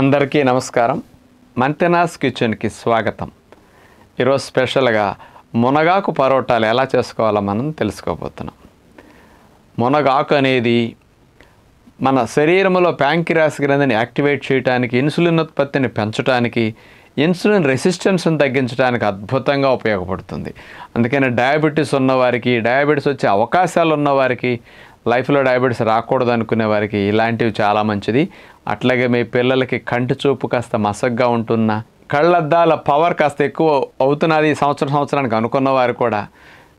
అందరికీ నమస్కారం మంతెనాస్ కిచెన్కి స్వాగతం ఈరోజు స్పెషల్గా మునగాకు పరోటాలు ఎలా చేసుకోవాలో మనం తెలుసుకోబోతున్నాం మునగాకు అనేది మన శరీరంలో ప్యాంకిరాస్ గ్రంథిని యాక్టివేట్ చేయడానికి ఇన్సులిన్ ఉత్పత్తిని పెంచడానికి ఇన్సులిన్ రెసిస్టెన్స్ను తగ్గించడానికి అద్భుతంగా ఉపయోగపడుతుంది అందుకని డయాబెటీస్ ఉన్నవారికి డయాబెటీస్ వచ్చే అవకాశాలు ఉన్నవారికి లైఫ్లో డయాబెటీస్ రాకూడదు అనుకునే వారికి ఇలాంటివి చాలా మంచిది అట్లాగే మీ పిల్లలకి కంటి చూపు కాస్త మసగ్గా ఉంటున్నా కళ్ళద్దాల పవర్ కాస్త ఎక్కువ అవుతున్నది సంవత్సరం సంవత్సరానికి అనుకున్న వారు కూడా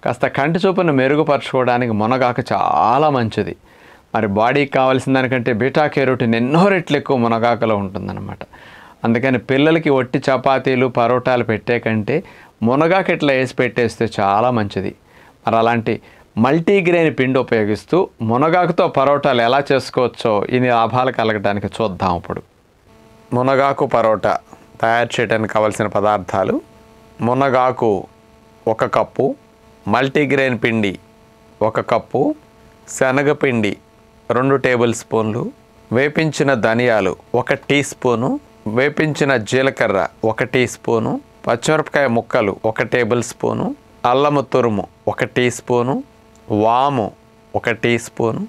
కాస్త కంటి చూపును మెరుగుపరచుకోవడానికి మునగాక చాలా మంచిది మరి బాడీకి కావాల్సిన దానికంటే బీటా కెరోటిన్ ఎన్నో రెట్లు ఎక్కువ మునగాకలో ఉంటుందన్నమాట అందుకని పిల్లలకి ఒట్టి చపాతీలు పరోటాలు పెట్టే కంటే మునగాక ఇట్లా వేసి పెట్టేస్తే చాలా మంచిది మరి అలాంటి మల్టీగ్రెయిన్ పిండి ఉపయోగిస్తూ మునగాకుతో పరోటాలు ఎలా చేసుకోవచ్చో ఇన్ని లాభాలు కలగడానికి చూద్దాం ఇప్పుడు మునగాకు పరోటా తయారు చేయడానికి కావలసిన పదార్థాలు మునగాకు ఒక కప్పు మల్టీగ్రెయిన్ పిండి ఒక కప్పు శనగపిండి రెండు టేబుల్ స్పూన్లు వేపించిన ధనియాలు ఒక టీ స్పూను వేపించిన జీలకర్ర ఒక టీ స్పూను పచ్చిమిరపకాయ ముక్కలు ఒక టేబుల్ స్పూను అల్లము తురుము ఒక టీ స్పూను వాము ఒక టీ స్పూను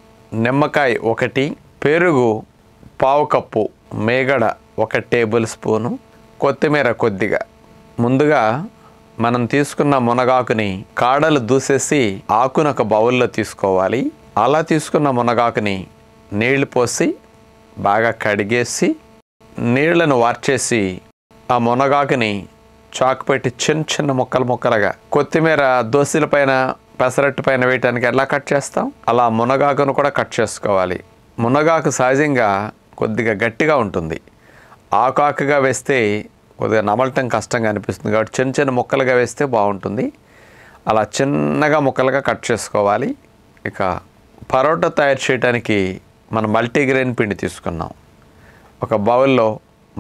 నిమ్మకాయ ఒకటి పెరుగు పావు కప్పు మేగడ ఒక టేబుల్ స్పూను కొత్తిమీర కొద్దిగా ముందుగా మనం తీసుకున్న మునగాకుని కాడలు దూసేసి ఆకును ఒక బౌల్లో తీసుకోవాలి అలా తీసుకున్న మునగాకుని నీళ్లు పోసి బాగా కడిగేసి నీళ్లను వార్చేసి ఆ మునగాకుని చాకు పెట్టి చిన్న చిన్న ముక్కలు ముక్కలుగా కొత్తిమీర దోశల పైన పెసరట్టు పైన వేయటానికి ఎలా కట్ చేస్తాం అలా మునగాకును కూడా కట్ చేసుకోవాలి మునగాకు సహజంగా కొద్దిగా గట్టిగా ఉంటుంది ఆకాకుగా వేస్తే కొద్దిగా నమలటం కష్టంగా అనిపిస్తుంది కాబట్టి చిన్న చిన్న ముక్కలుగా వేస్తే బాగుంటుంది అలా చిన్నగా ముక్కలుగా కట్ చేసుకోవాలి ఇక పరోటా తయారు చేయడానికి మనం మల్టీగ్రెయిన్ పిండి తీసుకున్నాం ఒక బౌల్లో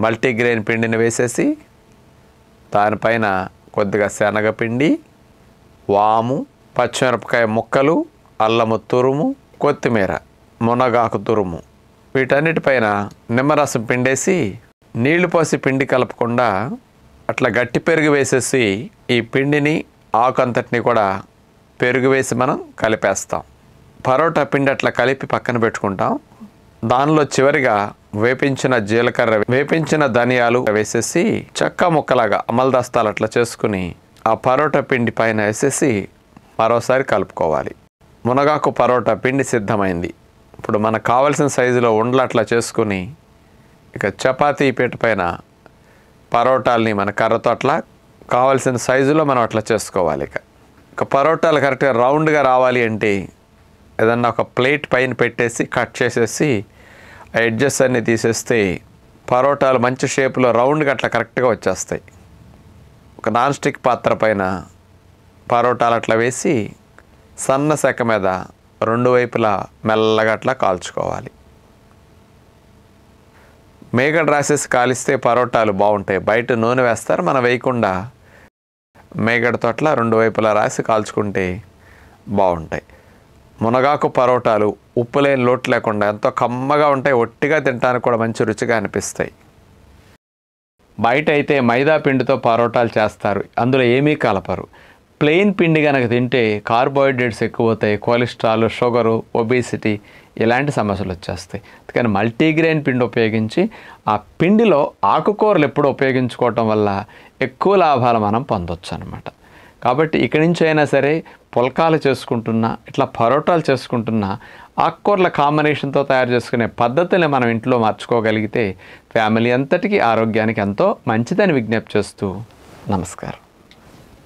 మల్టీగ్రెయిన్ పిండిని వేసేసి దానిపైన కొద్దిగా శనగపిండి వాము పచ్చిమిరపకాయ ముక్కలు అల్లము తురుము కొత్తిమీర మునగాకు తురుము వీటన్నిటిపైన నిమ్మరసం పిండేసి నీళ్లు పోసి పిండి కలపకుండా అట్లా గట్టి పెరుగు వేసేసి ఈ పిండిని ఆకంతటిని కూడా పెరుగు వేసి మనం కలిపేస్తాం పరోటా పిండి అట్లా కలిపి పక్కన పెట్టుకుంటాం దానిలో చివరిగా వేపించిన జీలకర్ర వేపించిన ధనియాలు వేసేసి చక్క ముక్కలాగా అమలు దస్తాలు అట్లా చేసుకుని ఆ పరోటా పిండి పైన వేసేసి మరోసారి కలుపుకోవాలి మునగాకు పరోటా పిండి సిద్ధమైంది ఇప్పుడు మనకు కావలసిన సైజులో ఉండలు అట్లా చేసుకుని ఇక చపాతీ పీట పైన పరోటాలని మన కర్రతో అట్లా కావలసిన సైజులో మనం అట్లా చేసుకోవాలి ఇక ఇక పరోటాలు కరెక్ట్గా రౌండ్గా రావాలి అంటే ఏదన్నా ఒక ప్లేట్ పైన పెట్టేసి కట్ చేసేసి ఆ ఎడ్జెస్ అన్నీ తీసేస్తే పరోటాలు మంచి షేప్లో రౌండ్గా అట్లా కరెక్ట్గా వచ్చేస్తాయి ఒక నాన్ స్టిక్ పాత్ర పైన పరోటాలు అట్లా వేసి సన్న సెక మీద రెండు వైపులా మెల్లగా అట్లా కాల్చుకోవాలి మేగడ రాసేసి కాలిస్తే పరోటాలు బాగుంటాయి బయట నూనె వేస్తారు మనం వేయకుండా మేగడ అట్లా రెండు వైపులా రాసి కాల్చుకుంటే బాగుంటాయి మునగాకు పరోటాలు ఉప్పు లేని లోటు లేకుండా ఎంతో కమ్మగా ఉంటాయి ఒట్టిగా తినడానికి కూడా మంచి రుచిగా అనిపిస్తాయి బయట అయితే మైదా పిండితో పరోటాలు చేస్తారు అందులో ఏమీ కలపరు ప్లెయిన్ పిండి కనుక తింటే కార్బోహైడ్రేట్స్ ఎక్కువ అవుతాయి కొలెస్ట్రాల్ షుగరు ఒబేసిటీ ఇలాంటి సమస్యలు వచ్చేస్తాయి అందుకని మల్టీగ్రెయిన్ పిండి ఉపయోగించి ఆ పిండిలో ఆకుకూరలు ఎప్పుడు ఉపయోగించుకోవటం వల్ల ఎక్కువ లాభాలు మనం పొందొచ్చు అనమాట కాబట్టి ఇక్కడి నుంచి అయినా సరే పుల్కాలు చేసుకుంటున్నా ఇట్లా పరోటాలు చేసుకుంటున్నా ఆకుకూరల కాంబినేషన్తో తయారు చేసుకునే పద్ధతిని మనం ఇంట్లో మార్చుకోగలిగితే ఫ్యామిలీ అంతటికీ ఆరోగ్యానికి ఎంతో మంచిదని విజ్ఞప్తి చేస్తూ నమస్కారం